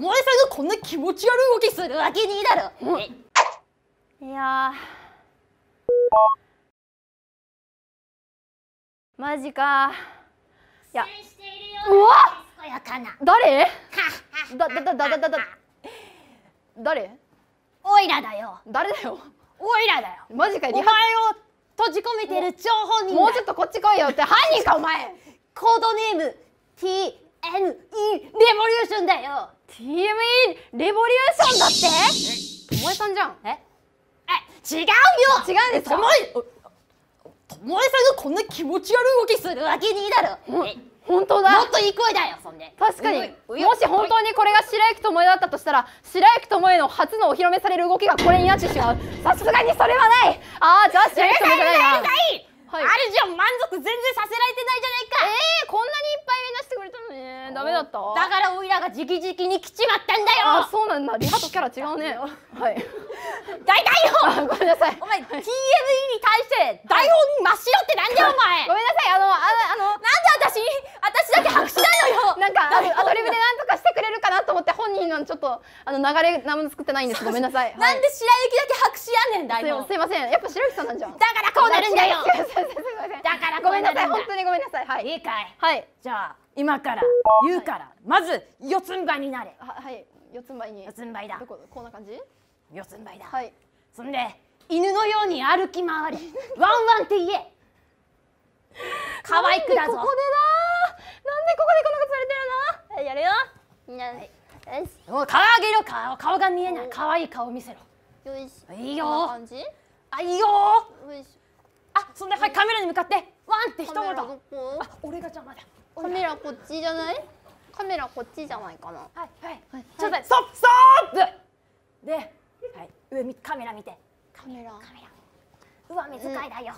萌さんがこんな気持ち悪い動きするわけにいいだろ、いやマジかいやうわ誰だだだだだだ誰おいらだよ誰だよおいらだよマジかお前を閉じ込めてる情報人もうちょっとこっち来いよって犯人かお前コードネーム TNE レボリューションだよ TME レボリューションだってともえさんじゃんええ違うよ違うんですかともえさんがこんな気持ち悪い動きするわけにいだろ本当だもっといい声だよそんで確かにもし本当にこれが白雪ともえだったとしたら白雪ともえの初のお披露目される動きがこれになってしまうさすがにそれはないああじゃあ白雪ともえじゃないなはい、あるじゃん満足全然させられてないじゃないかええー、こんなにいっぱいダメだっただからおいらが直々に来ちまったんだよあそうなんだリハとキャラ違うねはい大体よごめんなさいお前 TME に対して台本真っ白ってなんだお前 ごめんなさいあのあのあのなんで私私だけ白紙なのよ なんかアドリブでなんとかしてくれるかなと思って本人のちょっとあの流れ何も作ってないんですごめんなさい、はい、なんで白雪だけ白せん台本すいませんやっぱ白木さんなんじゃんだからこうなるんだよすいませんだからごめんなさい本当にごめんなさいはいいいかいはいじゃあ今から言うから、まず四つん這いになれはい四つん這いに四つん這いだこんな感じ四つん這いだはいそんで犬のように歩き回りワンワンって言え可愛くだぞここでだなんでここでこんなことされてるのやるよ、い、よしも顔上げろ顔顔が見えない可愛い顔見せろよいしいいよあいいよあそんではいカメラに向かってワンって一言あ俺が邪魔だカメラこっちじゃないカメラこっちじゃないかなはいはいはいちょっとストップストップで、はい、上カメラ見てカメラカメラ上目遣いだよ、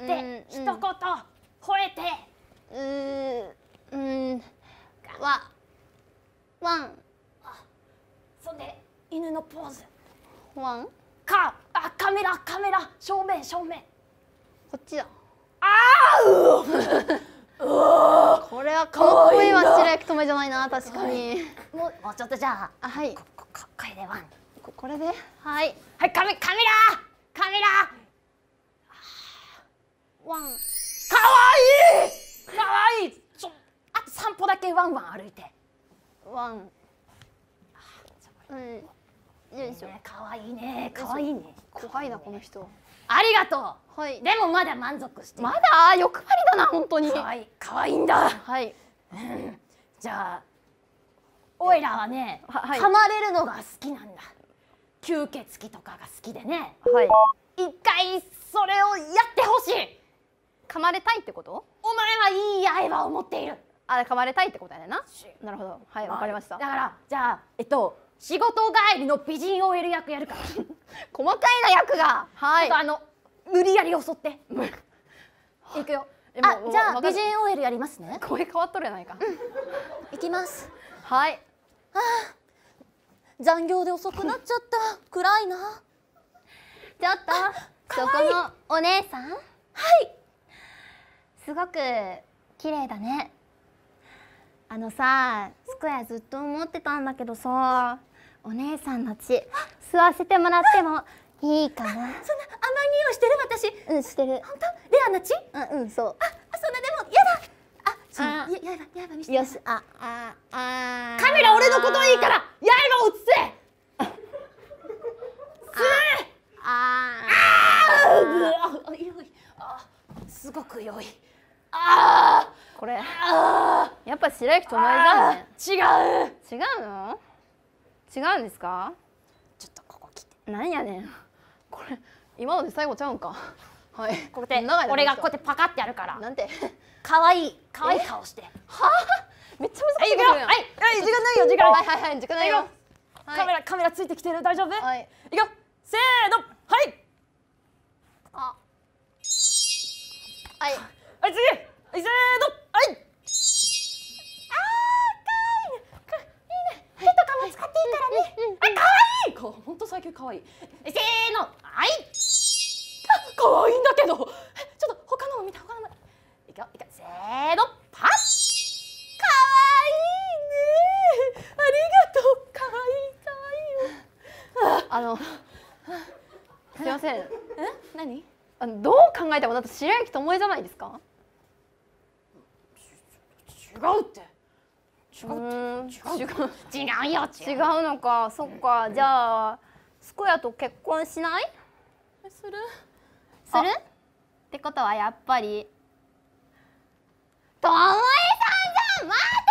うん、で、うん、一言吠えてうんうんわワンそんで犬のポーズワンかあカメラカメラ正面正面こっちだああ これはかっこいいわ白焼き止めじゃないな確かにもうもうちょっとじゃあはいこここれでワンここれではいはいカメカメラカメラワンかわいいかわいいちょあと散歩だけワンワン歩いてワンうんよいしょ可愛いね可愛いね怖いなこの人ありがとうはいでもまだ満足してまだ欲張りだな本当に可愛い可愛いんだはい、うん、じゃあオイラはねは、い、噛まれるのが好きなんだ吸血鬼とかが好きでねはい一回それをやってほしい噛まれたいってことお前はいい刃を持っているあ噛まれたいってことやねななるほどはいわ、かりましただからじゃあえっと仕事帰りの美人 OL 役やるから 細かいな役がはいちょっとあの無理やり襲ってい くよあじゃあ美人 OL やりますね声変わっとるやないか、うん、いきますはいあ残業で遅くなっちゃった暗いなちょっとそこのお姉さんはいすごく綺麗だねあのさスクエアずっと思ってたんだけどさお姉さんの血吸わせてもらってもいいかなそんな甘い匂いしてる私うんしてる本当レアな血うんうんそうあそんなでもやだあそうややばやば見せてよしあああカメラ俺のこといいからやば映せすごく良いああこれあやっぱ白雪と前だね違う違うの違うんですかちょっとここ来てなんやねんこれ今ので最後ちゃうんかはいここで俺がこうやってパカってやるからなんて可愛い可愛い顔してはあめっちゃ難しいはい、はい、時間ないよ時間はいはいはい時間ないよ、カメラカメラついてきてる大丈夫はいいくよせーのはいあはいはい次せーのはい球可愛いせーのはい可愛いんだけどちょっと他のも見た他のもいくよいくよせーのパッ可愛いねありがとう可愛い可愛いあのすみませんえ何あのどう考えてもだって白雪ともえじゃないですか違うって違う違う違う違うよ違うのかそっかじゃあスクヤと結婚しないするするってことはやっぱりともえさんじゃん待って